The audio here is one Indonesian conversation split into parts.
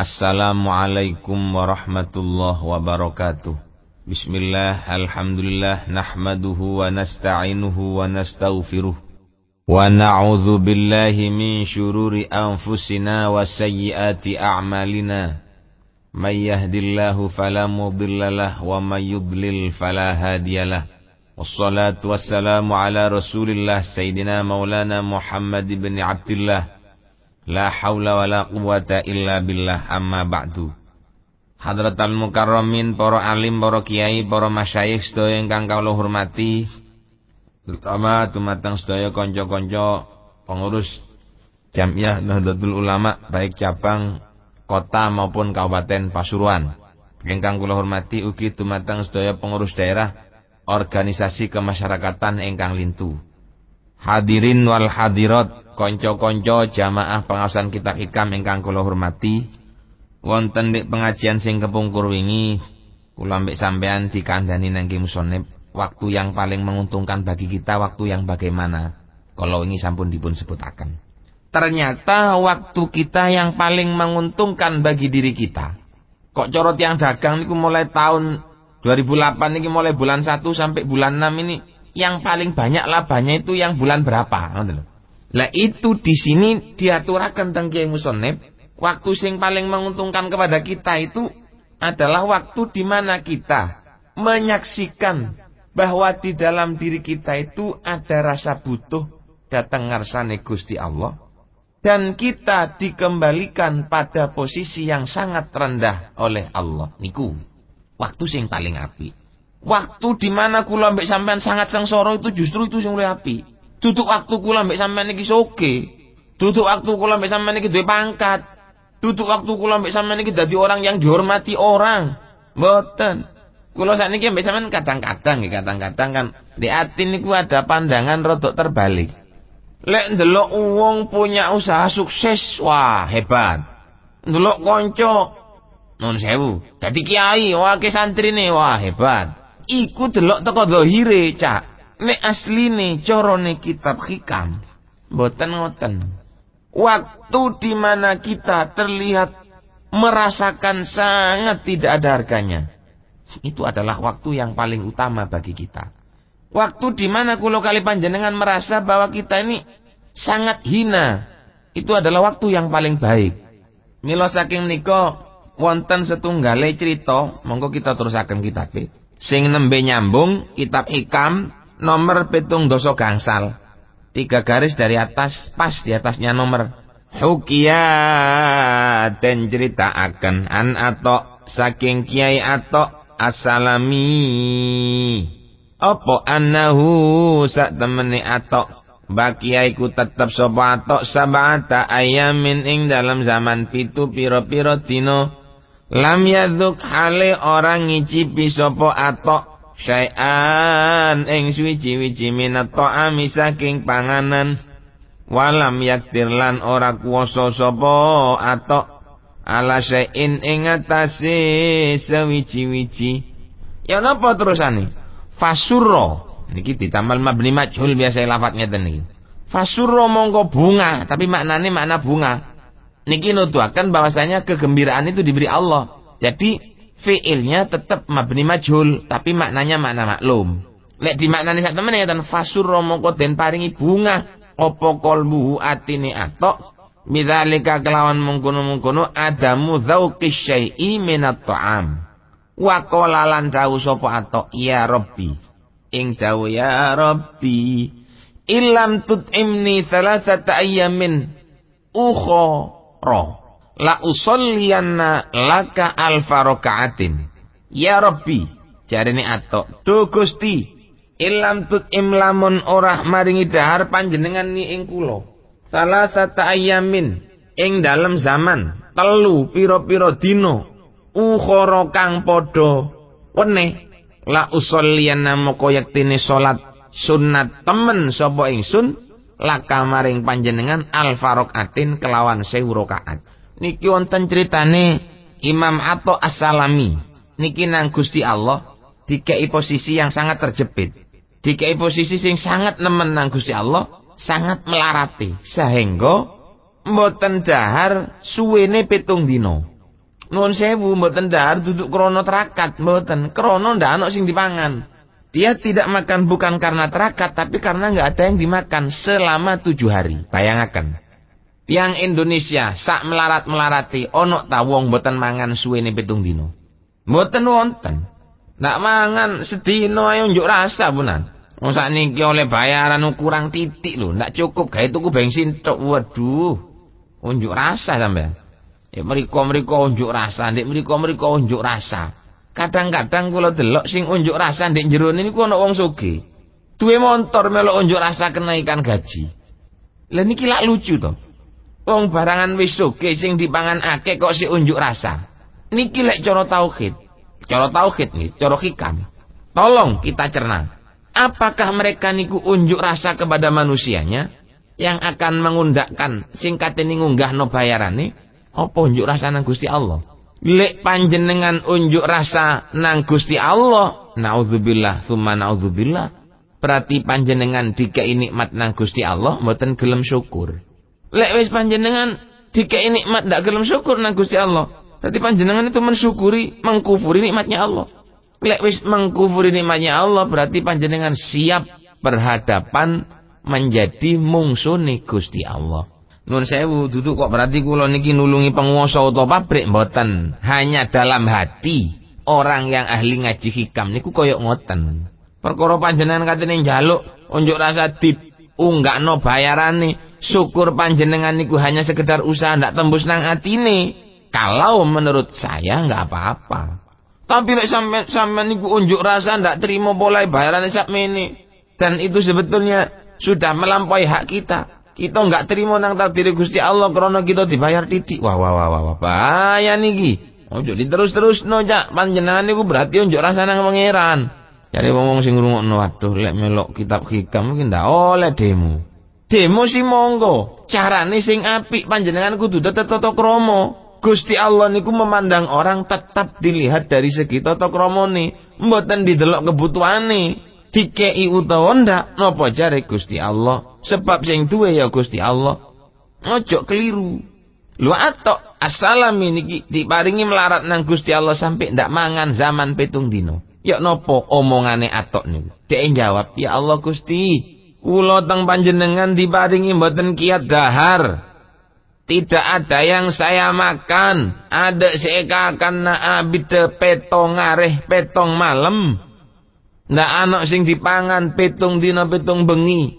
Assalamualaikum warahmatullahi wabarakatuh. Bismillah, alhamdulillah, nahmaduhu wa nasta'inuhu wa nasta'ufiruh. Wa na'udhu billahi min syururi anfusina wa sayyiati a'malina. Man yahdillahu falamudillalah wa man yudlil falahadiyalah. Wassalatu wassalamu ala rasulillah Sayyidina Maulana Muhammad ibn Abdillah. La haula wa la quwata illa billah amma ba'du. Hadratan mukarramin, para alim, para kiai, para masyayikh sedaya ingkang kawula hormati, terutama tumatang sedaya kanca-kanca pengurus Jamiah Nahdlatul Ulama baik cabang kota maupun kabupaten Pasuruan. Ingkang kula hormati ugi tumatang sedaya pengurus daerah organisasi kemasyarakatan ingkang lintu. Hadirin wal hadirat Konco-konco jamaah pengawasan kitab hikam ingkang kula hormati, wonten dik pengajian sing kepungkur wingi kula sampean sampean dikandhani nang musonep waktu yang paling menguntungkan bagi kita waktu yang bagaimana kalau ini sampun dipun sebutakan. ternyata waktu kita yang paling menguntungkan bagi diri kita kok corot yang dagang niku mulai tahun 2008 ini mulai bulan 1 sampai bulan 6 ini yang paling banyak labanya itu yang bulan berapa lah itu di sini diaturakan tentang Kiai Musonib, waktu sing paling menguntungkan kepada kita itu adalah waktu di mana kita menyaksikan bahwa di dalam diri kita itu ada rasa butuh datang ngarsane Gusti Allah dan kita dikembalikan pada posisi yang sangat rendah oleh Allah niku waktu sing paling api waktu di mana kula sampean sangat sengsoro itu justru itu sing api Tutup waktu kula mbek sampean iki soge. waktu kula mbek sampean iki duwe pangkat. Tutup waktu kula mbek sampean iki dadi orang yang dihormati orang. Mboten. Kula sakniki mbek sampean kadang-kadang nggih kadang-kadang kan di ati niku ada pandangan rodok terbalik. Lek ndelok uang punya usaha sukses, wah hebat. Ndelok konco non sewu, dadi kiai, wah ke santri nih, wah hebat. Iku delok teko dohire Cak. Nek asline corone kitab hikam. Boten ngoten. Waktu di mana kita terlihat merasakan sangat tidak ada harganya. Itu adalah waktu yang paling utama bagi kita. Waktu di mana kulo kali panjenengan merasa bahwa kita ini sangat hina. Itu adalah waktu yang paling baik. Milo saking niko wonten setunggal cerita, monggo kita terusaken kitab. Sing nembe nyambung kitab Ikam nomor pitung doso gangsal tiga garis dari atas pas di atasnya nomor Hukia dan cerita akan an atau saking kiai atau asalami opo anahu sak temeni atau Bakiaiku tetap sopa atok sabata ayamin ing dalam zaman pitu piro-piro tino. Lam yaduk hale orang ngicipi sopo atok syai'an ing suwiji-wiji minat to'ami saking panganan walam yaktir lan ora kuwasa sopo atok ala syai'in ing atasi sewiji-wiji ya napa terusane fasurra niki ditambal mabni majhul biasa lafadnya ngeten fasurro mongko bunga tapi maknanya makna bunga niki nutuakan bahwasanya kegembiraan itu diberi Allah jadi fiilnya tetap mabni majhul tapi maknanya makna maklum lek dimaknani sak temen ya dan fasur romoko den paringi bunga opo kolbuhu atine atok Bidhalika kelawan mungkono-mungkono adamu dzauqis syai'i minat ta'am. Wa qala lan dawuh sapa atok ya Rabbi. Ing tut ya Rabbi, illam tut'imni thalathata ayyamin ukhra la usolliyanna laka alfa raka'atin. Ya Rabbi, jarene atok, do Gusti, ilam tut imlamun ora maringi dahar panjenengan ni ing kula. Salasata ayamin ing dalem zaman telu pira-pira dina ukhara kang padha weneh la usolliyanna moko yektine salat sunat temen sapa ingsun laka maring panjenengan alfa raka'atin kelawan sewu rakaat niki wonten ceritane Imam atau As-Salami niki nang Gusti Allah dikei posisi yang sangat terjepit. Dikei posisi sing sangat nemen nang Gusti Allah, sangat melarati sehingga mboten dahar suwene pitung dino. Nuwun sewu mboten dahar duduk krono terakat, mboten krono ndak anak sing dipangan. Dia tidak makan bukan karena terakat tapi karena nggak ada yang dimakan selama tujuh hari. Bayangkan. Yang Indonesia sak melarat-melarati onok tawong boten mangan suwe suwene petung dino. Boten wonten. Nak mangan no ayo njuk rasa punan. Wong niki oleh bayaran kurang titik lho, nak cukup gaya tuku bensin tok. Waduh. Unjuk rasa sampe. Ya meriko meriko unjuk rasa, Dik meriko meriko unjuk rasa. Kadang-kadang kula delok sing unjuk rasa jeron ini ini ana wong sugih. Duwe montor melok unjuk rasa kenaikan gaji. Lah niki lak lucu to. Wong barangan wis suke sing dipangan akeh kok si unjuk rasa. Niki lek cara tauhid. Cara tauhid nih, cara hikam. Tolong kita cerna. Apakah mereka niku unjuk rasa kepada manusianya yang akan mengundakkan singkat ini ngunggah no bayaran nih? Apa unjuk rasa nang Gusti Allah? Lek panjenengan unjuk rasa nang Gusti Allah, Nauzubillah tsumma nauzubillah. Berarti panjenengan dikei nikmat nang Gusti Allah mboten gelem syukur lek wis panjenengan dikai nikmat ndak gelem syukur nang Gusti Allah. Berarti panjenengan itu mensyukuri, mengkufuri nikmatnya Allah. Lek wis mengkufuri nikmatnya Allah berarti panjenengan siap berhadapan menjadi mungsu ni Gusti Allah. Nun sewu duduk kok berarti kula niki nulungi penguasa atau pabrik mboten, hanya dalam hati. Orang yang ahli ngaji hikam niku koyok ngoten. Perkara panjenengan katene njaluk unjuk rasa dip unggakno bayarane syukur panjenengan niku hanya sekedar usaha ndak tembus nang atine. Kalau menurut saya nggak apa-apa. Tapi nek sampean sampean niku unjuk rasa ndak terima boleh bayaran sak meni, Dan itu sebetulnya sudah melampaui hak kita. Kita nggak terima nang takdir Gusti Allah karena kita dibayar titik. Wah wah wah wah wah, bahaya niki. Ojo diterus-terus no cak panjenengan niku berarti unjuk rasa nang pangeran. Jadi ngomong sing ngrungokno waduh lek melok kitab hikam mungkin ndak oleh demo demo si monggo carane sing api panjenengan kudu tata krama Gusti Allah niku memandang orang tetap dilihat dari segi tata kramane mboten didelok kebutuhane dikei utawa ndak napa jare Gusti Allah sebab sing duwe ya Gusti Allah ojo keliru lu atok ini ki. diparingi melarat nang Gusti Allah sampai ndak mangan zaman petung dino ya nopo omongane atok niku Dia jawab ya Allah Gusti Kulo teng panjenengan diparingi mboten kiat dahar. Tidak ada yang saya makan. Ada seeka karena abide petong areh petong malam. Ndak anak sing dipangan petung dina petung bengi.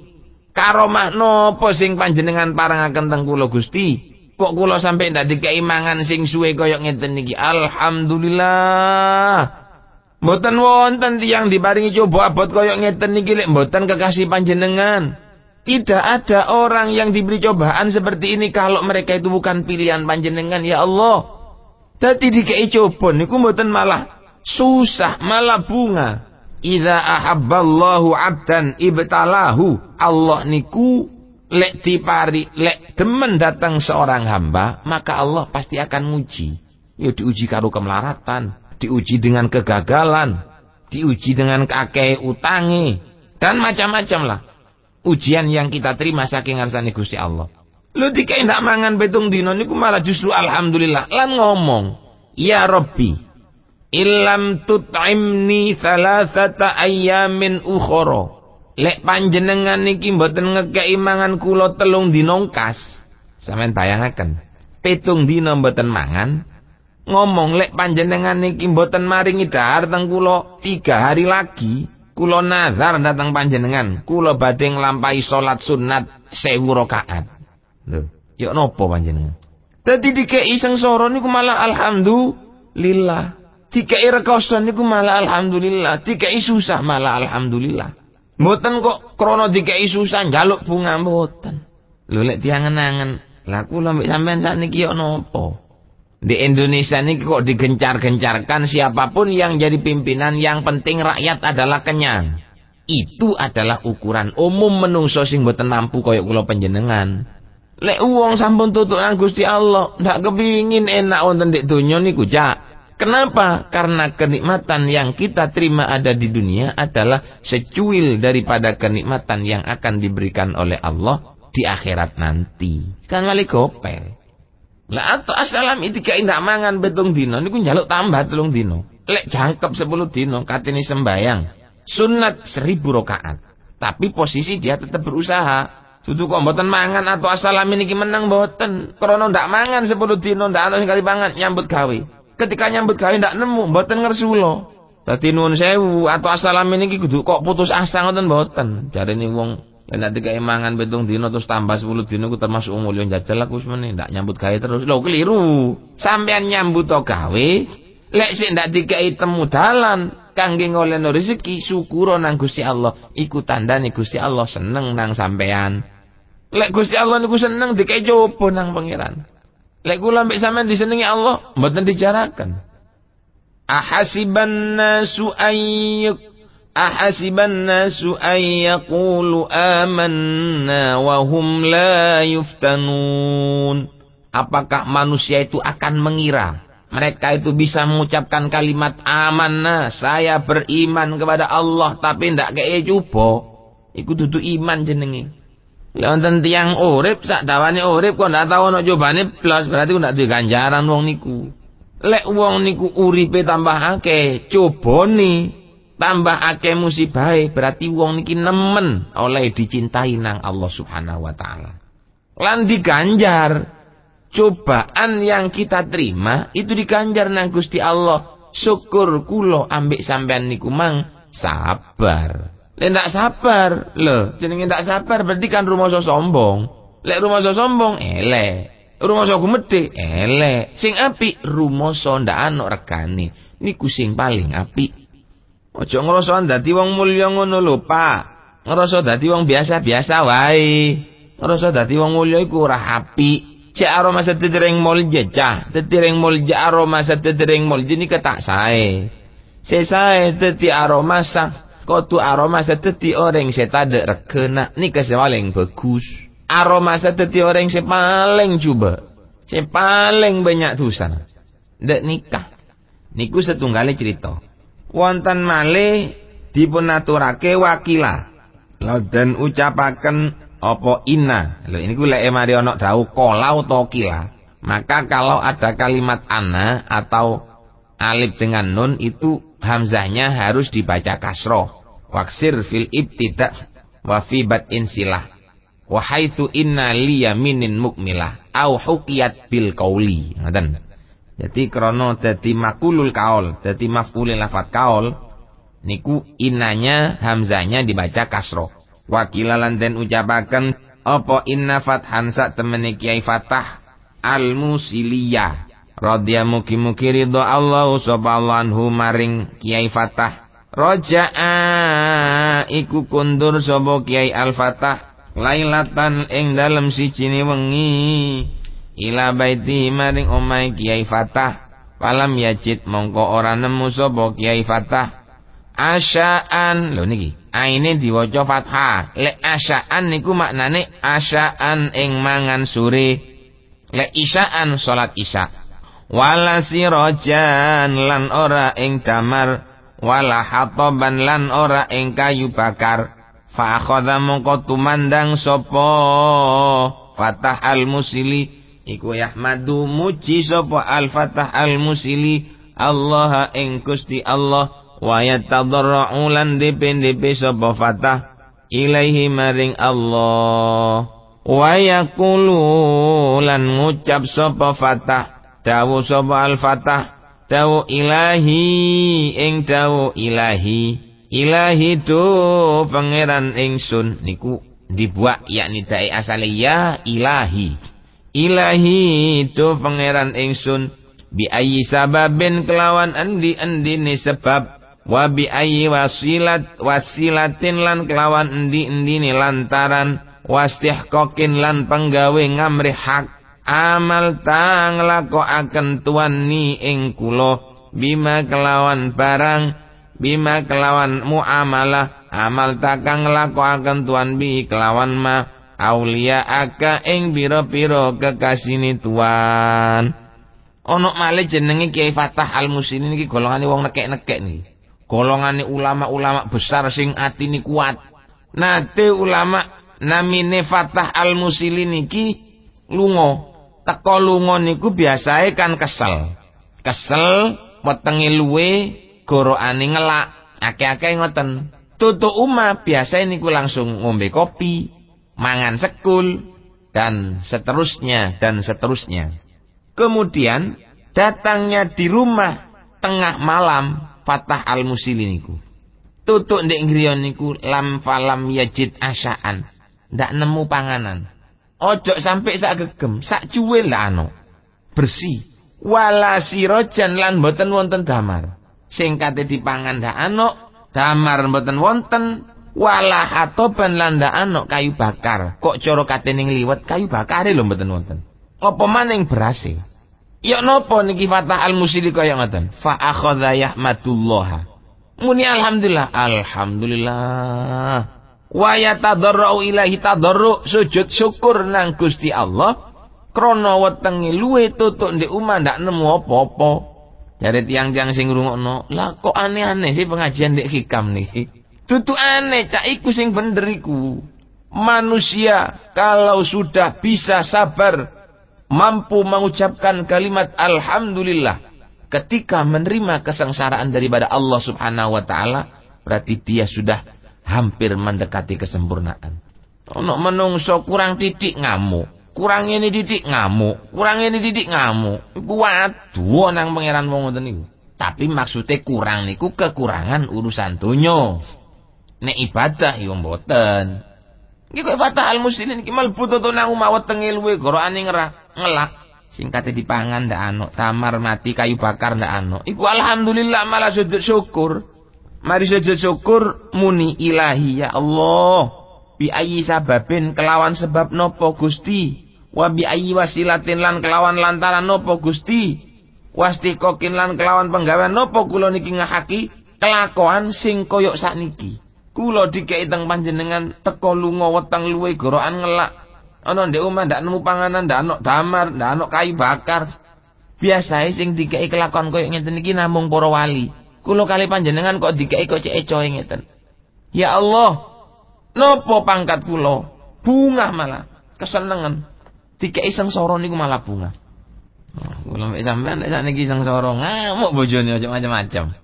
Karo nopo sing panjenengan parang akan teng kulo Gusti. Kok kulo sampai ndak dikeimangan sing suwe kaya ngeten niki. Alhamdulillah. Mboten wonten tiang dibaringi coba abot koyok ngeten niki lek mboten kekasih panjenengan. Tidak ada orang yang diberi cobaan seperti ini kalau mereka itu bukan pilihan panjenengan ya Allah. Dadi dikei coba niku mboten malah susah, malah bunga. Idza ahabballahu 'abdan ibtalahu. Allah niku lek dipari, lek demen datang seorang hamba, maka Allah pasti akan nguji. Ya diuji karo kemelaratan, diuji dengan kegagalan, diuji dengan kakek utangi, dan macam-macam lah. Ujian yang kita terima saking ngarsani Gusti Allah. Lu dikai ndak mangan betung dino niku malah justru alhamdulillah lan ngomong, "Ya Rabbi, ilam tut'imni thalathata ayyamin ukhra." Lek panjenengan niki mboten ngekeki mangan kula telung dinongkas kas. Sampeyan bayangaken, petung dino mboten mangan, ngomong lek panjenengan niki mboten maringi dahar teng kula tiga hari lagi kula nazar datang panjenengan kula badhe nglampahi salat sunat sewu rakaat lho yo ya nopo panjenengan dadi dikeki sengsara niku malah alhamdulillah dikeki rekoso niku malah alhamdulillah tika susah malah alhamdulillah mboten kok krana dikeki susah njaluk bunga mboten lho lek diangen-angen lah kula mbek sampean sakniki yo ya nopo. Di Indonesia ini kok digencar-gencarkan siapapun yang jadi pimpinan yang penting rakyat adalah kenyang. Itu adalah ukuran umum menungso sing boten mampu kaya kula panjenengan. Lek uang sampun tutuk nang Gusti Allah, ndak kepingin enak wonten di dunia niku, Cak. Kenapa? Karena kenikmatan yang kita terima ada di dunia adalah secuil daripada kenikmatan yang akan diberikan oleh Allah di akhirat nanti. Kan wali gopel. Lah atau asalam itikai indah mangan betung dino kun jaluk tambah telung dino. Lek jangkep sepuluh dino katini sembayang. Sunat seribu rokaat, Tapi posisi dia tetap berusaha. tutu kok mboten mangan atau asalam ini menang mboten. krono ndak mangan sepuluh dino ndak atau sekali banget nyambut kawi, Ketika nyambut kawi ndak nemu mboten ngersulo. Tati nun sewu atau asalam ini kudu kok putus asa ngoten mboten. Jarene wong lain dikai mangan betung dino terus tambah sepuluh dino ku termasuk umulion jajal aku semene ndak nyambut gawe terus. Loh keliru. Sampean nyambut to gawe lek sik ndak dikai temu dalan kangge no rezeki syukur nang Gusti Allah iku tandane Gusti Allah seneng nang sampean. Lek Gusti Allah niku seneng dikai jopo nang pangeran. Lek kula mbek sampean disenengi Allah mboten dijarakan. Ahasiban nasu ayyuk أحسب الناس أن يقولوا آمنا وهم لا يفتنون Apakah manusia itu akan mengira mereka itu bisa mengucapkan kalimat amanah saya beriman kepada Allah tapi ndak kee cupo iku dudu iman jenenge wonten tiang urip sak dawane urip kok ndak tau ana cobane blas berarti ndak duwe ganjaran wong niku lek wong niku uripe tambah akeh cobane tambah akeh musibah berarti wong niki nemen oleh dicintai nang Allah Subhanahu wa taala. Lan diganjar cobaan yang kita terima itu diganjar nang Gusti Allah. Syukur kulo ambek sampean niku mang sabar. Lek ndak sabar, lho jenenge ndak sabar berarti kan rumoso sombong. Lek rumoso sombong elek. rumoso gumedhe elek sing api rumoso ndak ana regane niku sing paling apik Ojo ngrasa dadi wong mulya ngono lho, Pak. Ngrasa dadi wong biasa-biasa wae. Ngrasa dadi wong mulya iku ora apik. Cek aroma setitiring mulya cah, mol mulya aroma setitiring mulya jeni ketak sae. Sesae teti aroma sa, kotu aroma seteti orang setade rekena ni kesewaling bagus. Aroma seteti orang sepaling coba. Sepaling banyak tusan. Dek nikah. Niku setunggali cerita wonten malih dipunaturake wakila dan ucapaken opo inna lho ini gue mari onok dau toki lah maka kalau ada kalimat ana atau alif dengan nun itu hamzahnya harus dibaca kasroh waksir fil ibtidak wafibat insilah wahaithu inna liyaminin mukmilah au hukiyat bil kauli ngaten jadi krono dadi makulul kaol, dadi maf'ulil lafat kaol niku inanya hamzanya dibaca kasro. Wakilalan Lanten ucapakan, opo inna fathan sak Kiai Fatah al Musiliyah. Rodia muki muki ridho Allah subhanahu maring Kiai Fatah. Roja'a iku kundur sobo Kiai Al Fatah lailatan ing si cini wengi ila baiti maring omai Kiai Fatah Palam yajid mongko ora nemu sapa Kiai Fatah. Asyaan lho niki. Aine diwaca fathah. Lek asyaan niku maknane asyaan ing mangan sore. Lek isyaan salat isya. Wala sirajan lan ora ing damar, wala hataban lan ora ing kayu bakar. Fa akhadha mongko tumandang sapa Fatah al-Musili iku yahmadu muji sapa al-fatah al-musili Allah ing Gusti Allah wa yatadarra'u lan depende sapa fatah ilaihi maring Allah wa yaqulu lan ngucap sapa fatah dawu sapa al fatah dawu ilahi eng dawu ilahi ilahi tu pangeran ingsun niku dibuat yakni dai asale ya ilahi ilahi itu pangeran ingsun bi ayyi sababin kelawan endi endine sebab wa bi ayyi wasilat wasilatin lan kelawan endi endine lantaran kokin lan penggawe ngamri hak amal tang akan tuan ni ing kulo bima kelawan barang bima kelawan mu muamalah amal takang akan tuan bi kelawan ma Aulia aka ing biro-biro kekasini tuan. Onok male jenengi Kiai Fatah Al Muslimin iki golongan wong nekek-nekek nih. Golongan ulama-ulama besar sing ati ni kuat. Nate ulama namine Fatah Al Muslimin iki lunga. Teko lunga niku biasae kan kesel. Kesel wetenge luwe, gorokane ngelak. Ake ake ngoten. Tutuk umah biasae niku langsung ngombe kopi mangan sekul, dan seterusnya, dan seterusnya. Kemudian datangnya di rumah tengah malam Fatah al-Musiliniku. Tutuk di ingrioniku lam falam yajid asaan. Tidak nemu panganan. Ojo sampai sak kegem, sak cuwil lah ano. Bersih. Wala sirojan lan boten wonten damar. Singkatnya dipangan dah ano, damar boten wonten, Walah atau penlanda anok kayu bakar kok coro katening liwat kayu bakar e lho mboten wonten apa maning berase ya nopo niki fatah al musili kaya ngoten fa akhadha yahmadullah muni alhamdulillah alhamdulillah wa yatadarra'u ilahi tadarru sujud syukur nang Gusti Allah Krono wetenge luwe tutuk ndek omah ndak nemu apa-apa jare tiang-tiang sing ngrungokno lah kok aneh-aneh sih pengajian ndek hikam niki Tutu aneh, cak iku sing bener Manusia kalau sudah bisa sabar, mampu mengucapkan kalimat Alhamdulillah. Ketika menerima kesengsaraan daripada Allah subhanahu wa ta'ala, berarti dia sudah hampir mendekati kesempurnaan. Ono menungso kurang titik ngamuk, kurang ini titik ngamuk, kurang ini titik ngamuk. buat tuh nang pangeran wong ngoten Tapi maksudnya kurang niku kekurangan urusan donya nek ibadah yo ya mboten iki ya kok fatah al muslimin iki mlebu tunang umawet tenge luwe gorokane ngerah ngelak Singkatnya dipangan ndak ano tamar mati kayu bakar ndak ano iku alhamdulillah malah sujud syukur mari sujud syukur muni ilahi ya Allah bi ayi sababin kelawan sebab nopo Gusti wa ayi wasilatin lan kelawan lantaran nopo Gusti kokin lan kelawan penggawean nopo kula niki ngahaki kelakuan sing koyok sakniki Kulo dikei teng panjenengan teko lunga weteng luwe goroan ngelak. Ana ndek omah ndak nemu panganan, ndak ana damar, ndak ana kayu bakar. Biasa sing dikei kelakon koyo ngeten iki namung para wali. Kulo kali panjenengan kok dikei kok cek coe ngeten. Ya Allah, nopo pangkat kulo? Bunga malah kesenengan. Dikei sengsara niku malah bunga. Oh, kula mek sampean nek sakniki sengsara ngamuk bojone macam-macam.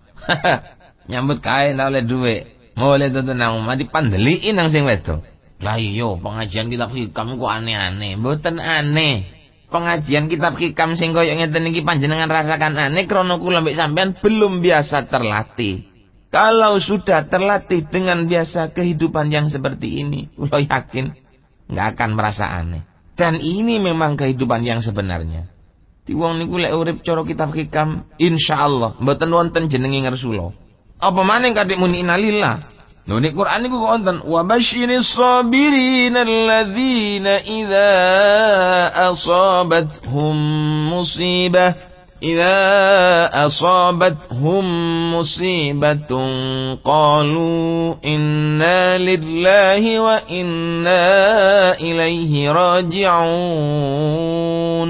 Nyambut kae oleh duit. Oleh tetenang umat dipandeliin nang sing wedo. Lah yo, iya, pengajian kitab hikam kok aneh-aneh. Beten aneh. Pengajian kitab hikam sing koyok ngeten iki panjenengan rasakan aneh Kronoku kula sampean belum biasa terlatih. Kalau sudah terlatih dengan biasa kehidupan yang seperti ini, kula yakin nggak akan merasa aneh. Dan ini memang kehidupan yang sebenarnya. Tiwong niku lek urip cara kitab hikam, Allah, mboten wonten jenenge ngersula. Apa yang kadek muni inalillah Nuh di Quran niku kok wonten wa basyiris sabirin alladzina idza asabathum musibah idza asabathum musibatun qalu inna lillahi wa inna ilaihi raji'un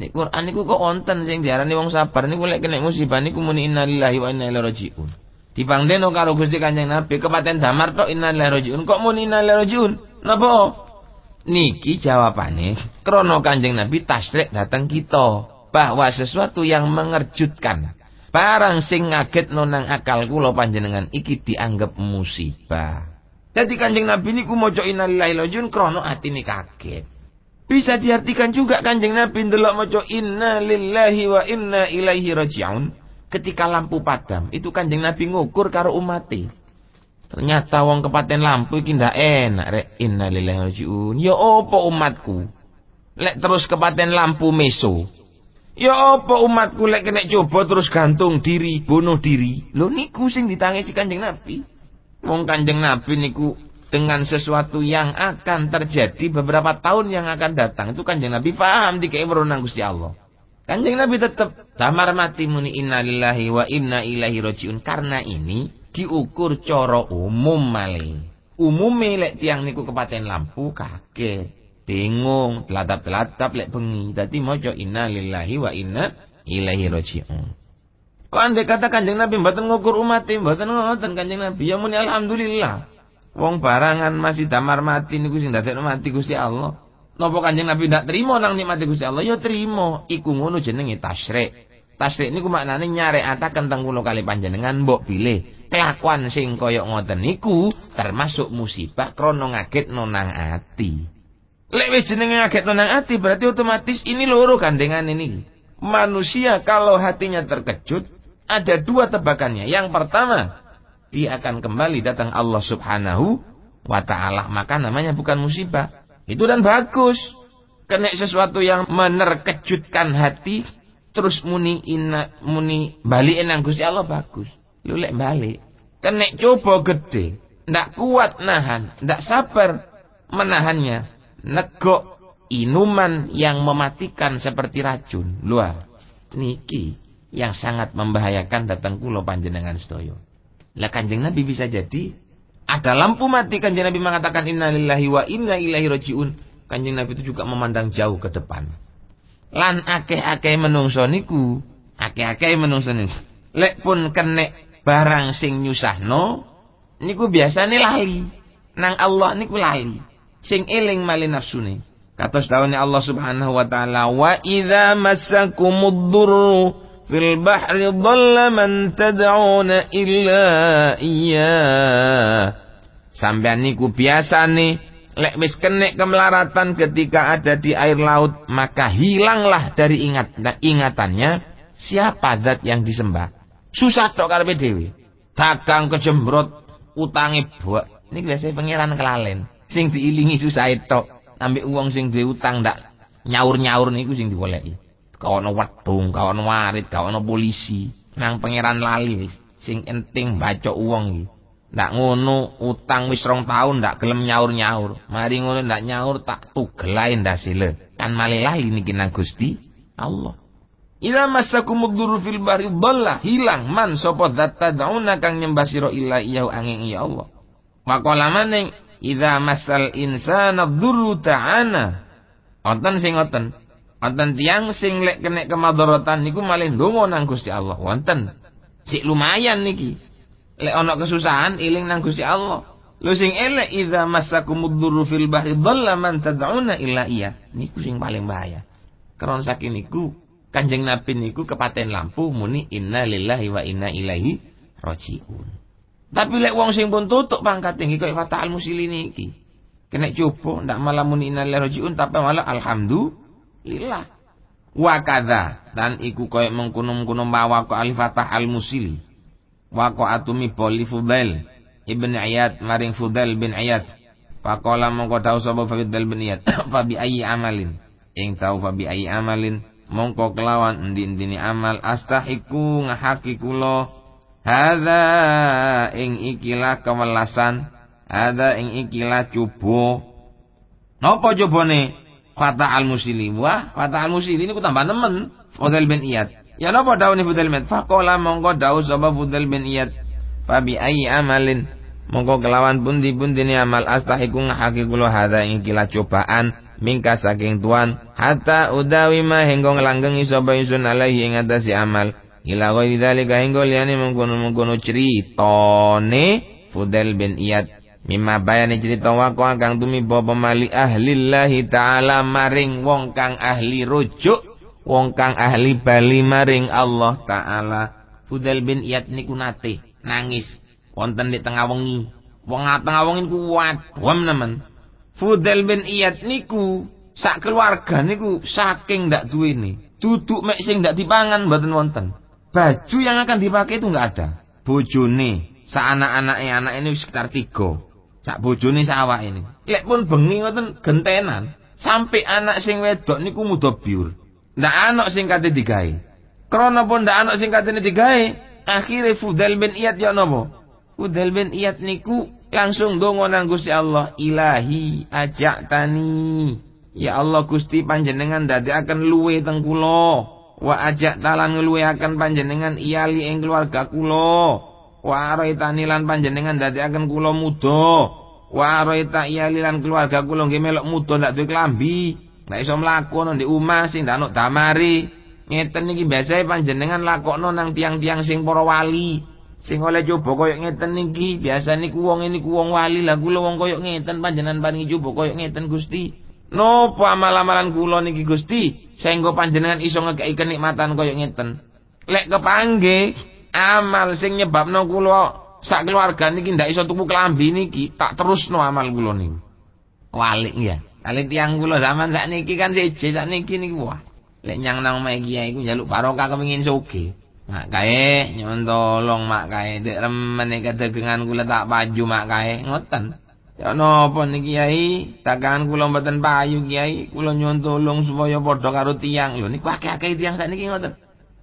Nek Quran niku kok wonten sing diarani wong sabar niku lek kena musibah niku muni innalillahi wa inna ilaihi raji'un Deno karo Gusti Kanjeng Nabi kepaten damar tok innalillahi rajiun kok mun innalillahi rajiun napa niki jawabane krono Kanjeng Nabi tasrik datang kita bahwa sesuatu yang mengerjutkan barang sing ngaget nonang akal kula panjenengan iki dianggap musibah jadi Kanjeng Nabi niku maca innalillahi rajiun krana atine kaget bisa diartikan juga Kanjeng Nabi ndelok maca inna lillahi wa inna ilaihi rajiun ketika lampu padam itu kanjeng nabi ngukur karo umati ternyata wong kepaten lampu iki ndak enak rek innalillahi rajiun ya opo umatku lek terus kepaten lampu meso ya opo umatku lek kena coba terus gantung diri bunuh diri lho niku sing ditangisi kanjeng nabi wong kanjeng nabi niku dengan sesuatu yang akan terjadi beberapa tahun yang akan datang itu kanjeng Nabi paham dikai keimronan Gusti Allah Kanjeng Nabi tetap tamar mati muni inna lillahi wa inna ilahi rojiun. Karena ini diukur coro umum maling. Umum lek tiang niku kepaten lampu kake Bingung, telatap-telatap lek bengi. Tadi mojo inna lillahi wa inna ilahi rojiun. Kok anda kata kanjeng Nabi mboten ngukur umat, e, mboten ngoten kanjeng Nabi. Ya muni alhamdulillah. Wong barangan masih damar mati niku sing dadekno mati Gusti Allah. Nopo Kanjeng Nabi tidak terima nang nikmati Gusti Allah ya terima. Iku ngono jenenge tasyrik. Tasyrik niku maknane nyarekataken teng kula kali panjenengan mbok pilih. Kelakuan sing kaya ngoten niku termasuk musibah krana ngaget nang ati. Lek wis jenenge ngaget nang ati berarti otomatis ini loro gandengan ini. Manusia kalau hatinya terkejut ada dua tebakannya. Yang pertama, dia akan kembali datang Allah Subhanahu wa taala. Maka namanya bukan musibah itu dan bagus. Kena sesuatu yang menerkejutkan hati, terus muni ina, muni balik enang Gusti Allah bagus. Lulek balik. Kena coba gede, ndak kuat nahan, ndak sabar menahannya. Negok inuman yang mematikan seperti racun. Luar. Niki yang sangat membahayakan datang kula panjenengan stoyo. Lah kanjeng Nabi bisa jadi ada lampu mati kanjeng Nabi mengatakan inna lillahi wa inna ilaihi rajiun. Kanjeng Nabi itu juga memandang jauh ke depan. Lan akeh-akeh menungso niku, akeh-akeh menungso niku. Lek pun kenek barang sing nyusahno niku biasane lali. Nang Allah niku lali. Sing eling mali nafsune. Katos dawane Allah Subhanahu wa taala wa idza massakumud durru fil bahri dhalla man tad'una illa iya sampean niku biasa nih lek wis kenek kemelaratan ketika ada di air laut maka hilanglah dari ingat nah, ingatannya siapa zat yang disembah susah tok karepe dhewe dadang kejembrot utange buat. niki biasa pangeran kelalen sing diilingi susah tok ambek uang sing duwe utang ndak nyaur-nyaur niku sing diwoleki Kau Kaono wedung, kaono warit, kaono polisi. Nang pangeran lali Sing enting baca uang iki. Ndak ngono utang wis rong tahun, ndak gelem nyaur-nyaur. Mari ngono ndak nyaur tak tugelain ndasile. Kan malih lali niki nang Gusti Allah. Ila masakum duru fil bahri dhalla hilang man sapa zat tad'una kang nyembah sira illa iyahu angin ya Allah. Maka maning idza masal insana dzurru ta'ana. Onten sing ngoten. Wonten tiang sing lek kena kemadaratan niku malih ndonga nang Gusti Allah. Wonten. Sik lumayan niki. Lek ana kesusahan iling nang Gusti Allah. Lu sing elek idza masakumuddzurru fil bahri dhalla man tad'una illa iya. Niku sing paling bahaya. Karon saking niku Kanjeng Nabi niku kepaten lampu muni inna lillahi wa inna ilaihi rajiun. Tapi lek wong sing pun tutuk pangkat tinggi kaya fatal Musilin niki. Kena coba ndak malah muni inna lillahi rajiun tapi malah alhamdulillah lillah. Wakadha dan iku koyo mengkunum-kunum bawa ko al-fatah al musil, Wa ko atumi poli Fudail ibn ayat maring fudel bin ayat Pakola mongko tau sapa fudel bin ayat, fa bi amalin. Ing tau fa bi amalin mongko kelawan endi-endine amal astahiku ngahaki kulo hadza ing ikilah kemelasan ada, ing ikilah cubo cubo cubone Fata al-musili. Wah, Fata al-musili ini ku tambah nemen. Fudel bin Iyad. Ya napa daun Fudel bin Fakola mongko daun sopa Fudel bin Iyad. Fabi ayi amalin. Mongko kelawan pundi pundi ni amal astahiku ngahaki kulo hada ing kila cobaan. Mingka saking tuan. Hatta udawi ma hengko ngelanggengi sopa insun alaihi ing atasi amal. Ila koi didalika hengko liani mengkono-mengkono ceritone Fudel bin Iyad. Mimma bayani cerita waqa kang bawa pemali ahli Allahi taala maring wong kang ahli rujuk, wong kang ahli bali maring Allah taala. Fudel bin Iyad niku nate nangis wonten di tengah wengi. Wong tengah wengi ku Wam nemen. Fudel bin Iyat niku sak keluarga niku saking duwe duwene. Duduk mek sing dak dipangan mboten wonten. Baju yang akan dipakai itu nggak ada. Bojone, sa anak-anaknya anak ini sekitar tiga sak bojone sawah ini. Lek pun bengi ngoten gentenan. Sampai anak sing wedok niku mudha biur. Ndak anak sing kate digawe. Krana pun ndak anak sing kate digawe, akhire Fudel bin Iyad ya napa? Fudel bin Iyad niku langsung dongo nang Gusti Allah, "Ilahi ajak tani." Ya Allah Gusti panjenengan dadi akan luwe teng kula. Wa ajak talan luwe akan panjenengan iyali ing keluarga kula. Wa raitani lan panjenengan akan kulo mudo. Wa raita iyalilan lan keluarga kulo nggih melok muda ndak duwe klambi. Ndak iso mlaku nang di omah sing ndak ono damari. Ngeten iki biasae panjenengan lakokno nang tiang-tiang sing para wali. Sing oleh coba koyo ngeten niki, biasane ku wong ini ku wong wali lah kula wong koyok ngeten panjenengan paringi coba koyok ngeten Gusti. Nopo amal-amalan kula niki Gusti, saengga panjenengan iso ngekeki kenikmatan koyok ngeten. Lek kepangge amal sing nyebabno kula sak keluarga niki ndak iso tuku klambi niki tak terus terusno amal kula niku. walik ya kali tiang kula zaman sak niki kan seje sak niki niki wah lek nyang nang omahe kiai iku njaluk barokah kepengin soge. mak kae nyuwun tolong mak kae dek remen iki dagangan kula tak paju mak kae ngoten Ya nopo niki Kiai, takkan kulo mboten payu Kiai, kulo nyuwun tolong supaya padha karo tiang Lho niku akeh-akeh sak niki ngoten.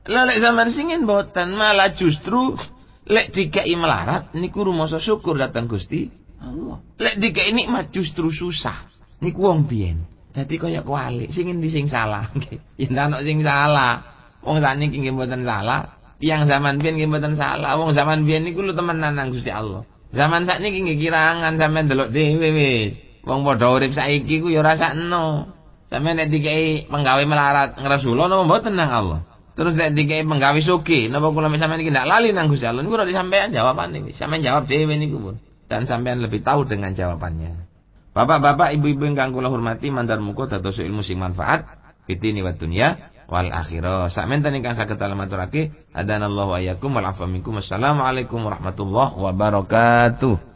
Lelek zaman singin boten malah justru lek dikai melarat niku rumoso syukur datang Gusti Allah. Lek dikai nikmat justru susah. Niku wong bien. Jadi kaya kuali, singin dising sing salah nggih. Yen sing salah, wong saniki nggih mboten salah. Yang zaman bien nggih mboten salah. Wong zaman bien niku lu temenan nanang Gusti Allah. Zaman saat ini nggih kirangan sampai delok dhewe Wong mau urip saiki ku ya no. Sampeyan nek dikai menggawe melarat ngerasulono napa mboten nang Allah. Terus nek dikai penggawe soge, napa kula sampean iki ndak lali nang Gusti Allah niku ora disampaikan jawaban niki. Sampean jawab dhewe niku pun. Dan sampean lebih tahu dengan jawabannya. Bapak-bapak, ibu-ibu yang kula hormati, mandar muka dados ilmu sing manfaat fitini wa dunya wal akhirah. Sakmenten ingkang saged alamatulake, hadanallahu ayyakum wal afaminkum. Wassalamualaikum warahmatullahi wabarakatuh.